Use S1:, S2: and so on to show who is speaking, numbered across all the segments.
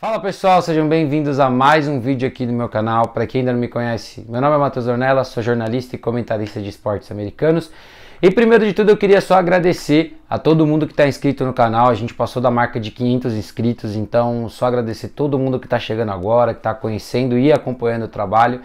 S1: Fala pessoal, sejam bem-vindos a mais um vídeo aqui do meu canal. Para quem ainda não me conhece, meu nome é Matheus Ornella, sou jornalista e comentarista de esportes americanos. E primeiro de tudo, eu queria só agradecer a todo mundo que está inscrito no canal. A gente passou da marca de 500 inscritos, então só agradecer todo mundo que está chegando agora, que está conhecendo e acompanhando o trabalho.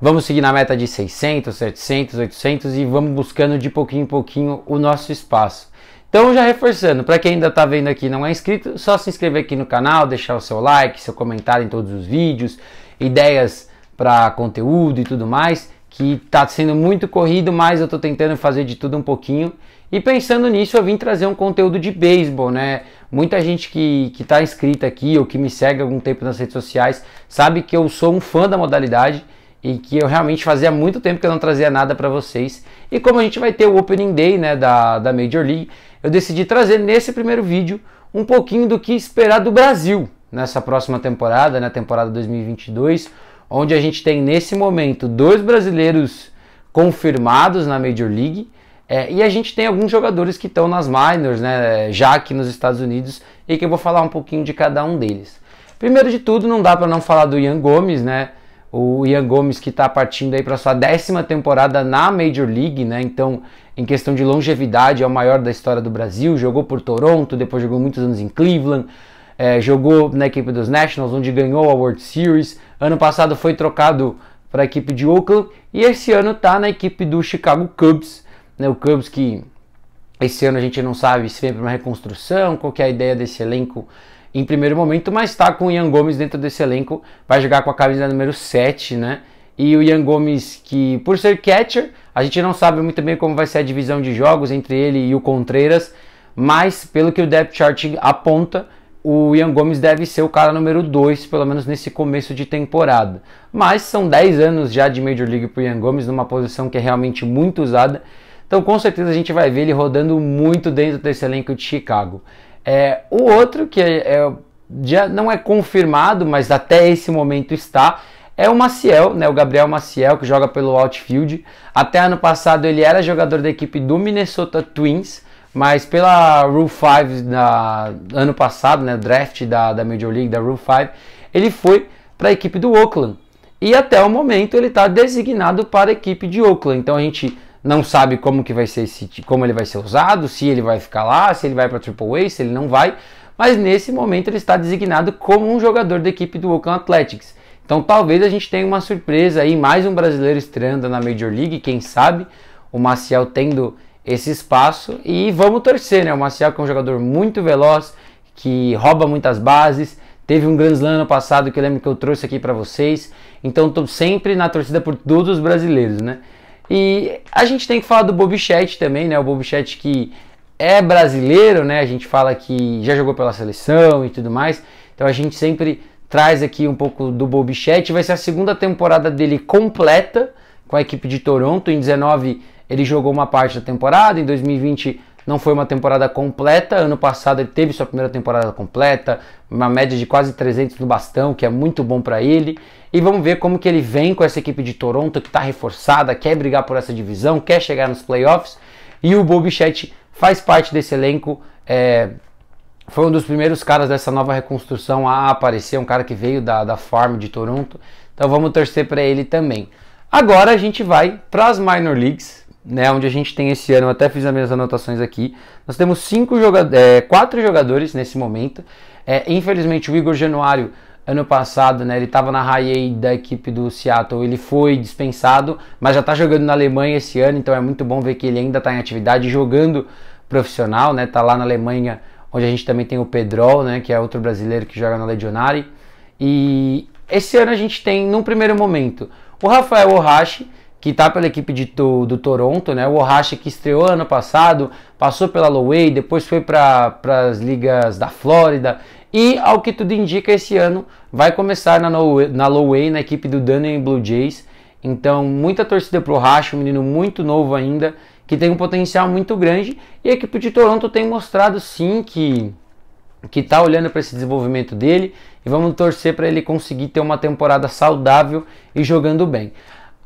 S1: Vamos seguir na meta de 600, 700, 800 e vamos buscando de pouquinho em pouquinho o nosso espaço. Então, já reforçando, para quem ainda está vendo aqui e não é inscrito, só se inscrever aqui no canal, deixar o seu like, seu comentário em todos os vídeos, ideias para conteúdo e tudo mais, que está sendo muito corrido, mas eu estou tentando fazer de tudo um pouquinho. E pensando nisso, eu vim trazer um conteúdo de beisebol, né? Muita gente que está inscrita aqui ou que me segue algum tempo nas redes sociais sabe que eu sou um fã da modalidade e que eu realmente fazia muito tempo que eu não trazia nada para vocês. E como a gente vai ter o Opening Day né, da, da Major League, eu decidi trazer nesse primeiro vídeo um pouquinho do que esperar do Brasil nessa próxima temporada, na né, temporada 2022, onde a gente tem nesse momento dois brasileiros confirmados na Major League. É, e a gente tem alguns jogadores que estão nas minors, né, já aqui nos Estados Unidos, e que eu vou falar um pouquinho de cada um deles. Primeiro de tudo, não dá para não falar do Ian Gomes, né? o Ian Gomes que está partindo aí para sua décima temporada na Major League, né? Então, em questão de longevidade, é o maior da história do Brasil. Jogou por Toronto, depois jogou muitos anos em Cleveland, é, jogou na equipe dos Nationals, onde ganhou a World Series. Ano passado foi trocado para a equipe de Oakland e esse ano está na equipe do Chicago Cubs, né? O Cubs que esse ano a gente não sabe se vem para uma reconstrução, qual é a ideia desse elenco em primeiro momento, mas está com o Ian Gomes dentro desse elenco, vai jogar com a camisa número 7, né? E o Ian Gomes, que por ser catcher, a gente não sabe muito bem como vai ser a divisão de jogos entre ele e o Contreiras, mas pelo que o depth chart aponta, o Ian Gomes deve ser o cara número 2, pelo menos nesse começo de temporada. Mas são 10 anos já de Major League para o Ian Gomes, numa posição que é realmente muito usada, então com certeza a gente vai ver ele rodando muito dentro desse elenco de Chicago. É, o outro, que é, é, já não é confirmado, mas até esse momento está, é o Maciel, né, o Gabriel Maciel, que joga pelo outfield. Até ano passado ele era jogador da equipe do Minnesota Twins, mas pela Rule 5 da, ano passado, né, draft da, da Major League, da Rule 5, ele foi para a equipe do Oakland. E até o momento ele está designado para a equipe de Oakland. Então a gente não sabe como que vai ser esse, como ele vai ser usado, se ele vai ficar lá, se ele vai para Triple A, se ele não vai, mas nesse momento ele está designado como um jogador da equipe do Oakland Athletics. Então talvez a gente tenha uma surpresa aí, mais um brasileiro estreando na Major League, quem sabe, o Maciel tendo esse espaço e vamos torcer, né? O Maciel que é um jogador muito veloz, que rouba muitas bases, Teve um Grand Slam no passado que eu lembro que eu trouxe aqui para vocês. Então estou sempre na torcida por todos os brasileiros, né? E a gente tem que falar do Bobichete também, né? O Bobichete que é brasileiro, né? A gente fala que já jogou pela seleção e tudo mais. Então a gente sempre traz aqui um pouco do Bobichete. Vai ser a segunda temporada dele completa com a equipe de Toronto. Em 19 ele jogou uma parte da temporada, em 2020 não foi uma temporada completa. Ano passado ele teve sua primeira temporada completa, uma média de quase 300 no bastão, que é muito bom para ele. E vamos ver como que ele vem com essa equipe de Toronto que está reforçada, quer brigar por essa divisão, quer chegar nos playoffs. E o Bobichette faz parte desse elenco. É, foi um dos primeiros caras dessa nova reconstrução a aparecer, um cara que veio da, da farm de Toronto. Então vamos torcer para ele também. Agora a gente vai para as minor leagues, né, onde a gente tem esse ano, eu até fiz as minhas anotações aqui. Nós temos cinco jogadores, é, quatro jogadores nesse momento. É, infelizmente, o Igor Januário, ano passado, né, ele estava na high da equipe do Seattle, ele foi dispensado, mas já está jogando na Alemanha esse ano, então é muito bom ver que ele ainda está em atividade jogando profissional, né, tá lá na Alemanha, onde a gente também tem o Pedrol, né, que é outro brasileiro que joga na Legionari. E esse ano a gente tem, num primeiro momento, o Rafael Ohashi, que está pela equipe de, do, do, Toronto, né? O Ohashi que estreou ano passado, passou pela Loway, depois foi para as ligas da Flórida e, ao que tudo indica, esse ano vai começar na, na Loway, na equipe do Dunham Blue Jays. Então, muita torcida pro Ohashi, um menino muito novo ainda, que tem um potencial muito grande e a equipe de Toronto tem mostrado sim que que está olhando para esse desenvolvimento dele e vamos torcer para ele conseguir ter uma temporada saudável e jogando bem.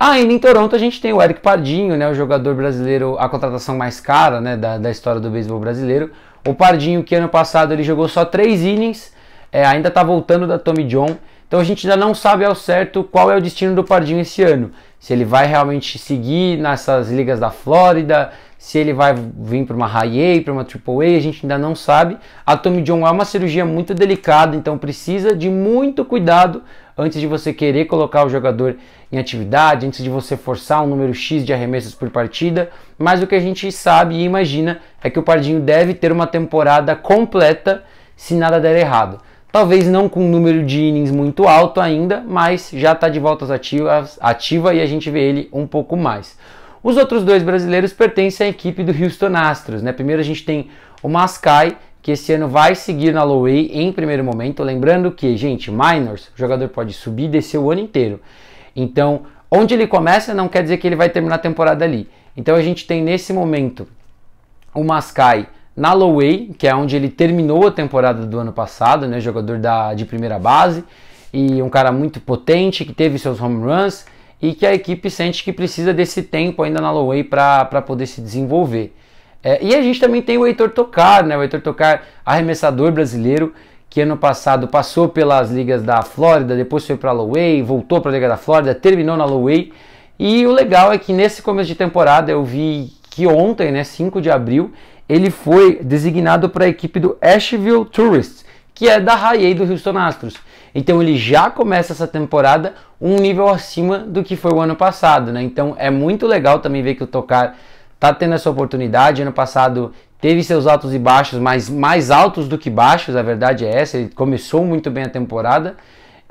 S1: Ainda ah, em Toronto a gente tem o Eric Pardinho, né, o jogador brasileiro, a contratação mais cara né, da, da história do beisebol brasileiro. O Pardinho que ano passado ele jogou só três innings, é, ainda está voltando da Tommy John. Então a gente ainda não sabe ao certo qual é o destino do Pardinho esse ano. Se ele vai realmente seguir nessas ligas da Flórida, se ele vai vir para uma high A, para uma triple A, a gente ainda não sabe. A Tommy John é uma cirurgia muito delicada, então precisa de muito cuidado antes de você querer colocar o jogador em atividade, antes de você forçar um número X de arremessos por partida. Mas o que a gente sabe e imagina é que o Pardinho deve ter uma temporada completa se nada der errado. Talvez não com um número de innings muito alto ainda, mas já está de voltas ativas, ativa e a gente vê ele um pouco mais. Os outros dois brasileiros pertencem à equipe do Houston Astros. Né? Primeiro a gente tem o Mascai, que esse ano vai seguir na low em primeiro momento. Lembrando que, gente, minors, o jogador pode subir e descer o ano inteiro. Então, onde ele começa não quer dizer que ele vai terminar a temporada ali. Então a gente tem nesse momento o Mascai na low que é onde ele terminou a temporada do ano passado, né, jogador da, de primeira base, e um cara muito potente que teve seus home runs e que a equipe sente que precisa desse tempo ainda na Loewe para poder se desenvolver. É, e a gente também tem o Heitor Tocar, né? O Heitor Tocar, arremessador brasileiro, que ano passado passou pelas ligas da Flórida, depois foi para a Loway, voltou para a Liga da Flórida, terminou na Loewe E o legal é que nesse começo de temporada eu vi que ontem, né, 5 de abril, ele foi designado para a equipe do Asheville Tourists, que é da Raye do Houston Astros. Então ele já começa essa temporada um nível acima do que foi o ano passado, né? Então é muito legal também ver que o Tocar tá tendo essa oportunidade. Ano passado teve seus altos e baixos, mas mais altos do que baixos, a verdade é essa. Ele começou muito bem a temporada.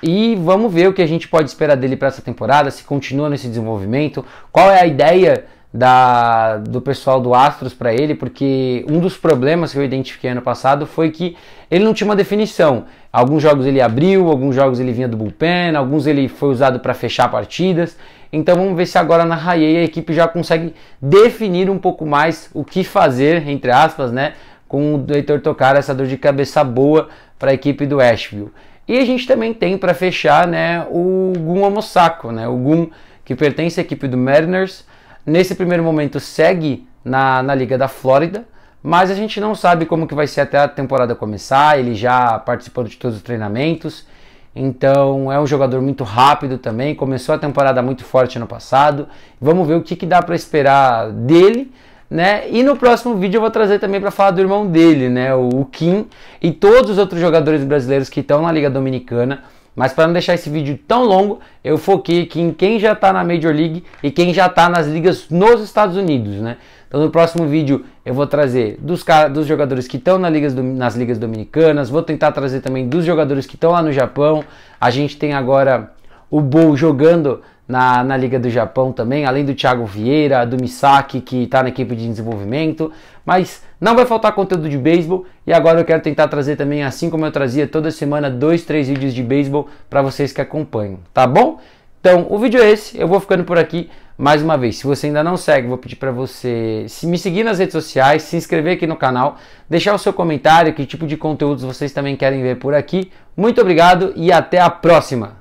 S1: E vamos ver o que a gente pode esperar dele para essa temporada, se continua nesse desenvolvimento, qual é a ideia da, do pessoal do Astros para ele, porque um dos problemas que eu identifiquei ano passado foi que ele não tinha uma definição. Alguns jogos ele abriu, alguns jogos ele vinha do bullpen, alguns ele foi usado para fechar partidas. Então vamos ver se agora na Raia a equipe já consegue definir um pouco mais o que fazer, entre aspas, né, com o Heitor Tocar, essa dor de cabeça boa para a equipe do Asheville. E a gente também tem para fechar, né, o Gun Omosako, né, o Gun que pertence à equipe do Mariners, nesse primeiro momento segue na, na Liga da Flórida, mas a gente não sabe como que vai ser até a temporada começar, ele já participou de todos os treinamentos, então é um jogador muito rápido também, começou a temporada muito forte no passado, vamos ver o que, que dá para esperar dele, né? E no próximo vídeo eu vou trazer também para falar do irmão dele, né, o Kim, e todos os outros jogadores brasileiros que estão na Liga Dominicana, mas para não deixar esse vídeo tão longo, eu foquei aqui em quem já está na Major League e quem já está nas ligas nos Estados Unidos, né? Então no próximo vídeo eu vou trazer dos, dos jogadores que estão na ligas nas ligas dominicanas, vou tentar trazer também dos jogadores que estão lá no Japão. A gente tem agora o Bull jogando na, na Liga do Japão também, além do Thiago Vieira, do Misaki, que está na equipe de desenvolvimento. Mas não vai faltar conteúdo de beisebol e agora eu quero tentar trazer também, assim como eu trazia toda semana, dois, três vídeos de beisebol para vocês que acompanham, tá bom? Então, o vídeo é esse, eu vou ficando por aqui. Mais uma vez, se você ainda não segue, vou pedir para você se me seguir nas redes sociais, se inscrever aqui no canal, deixar o seu comentário, que tipo de conteúdos vocês também querem ver por aqui. Muito obrigado e até a próxima!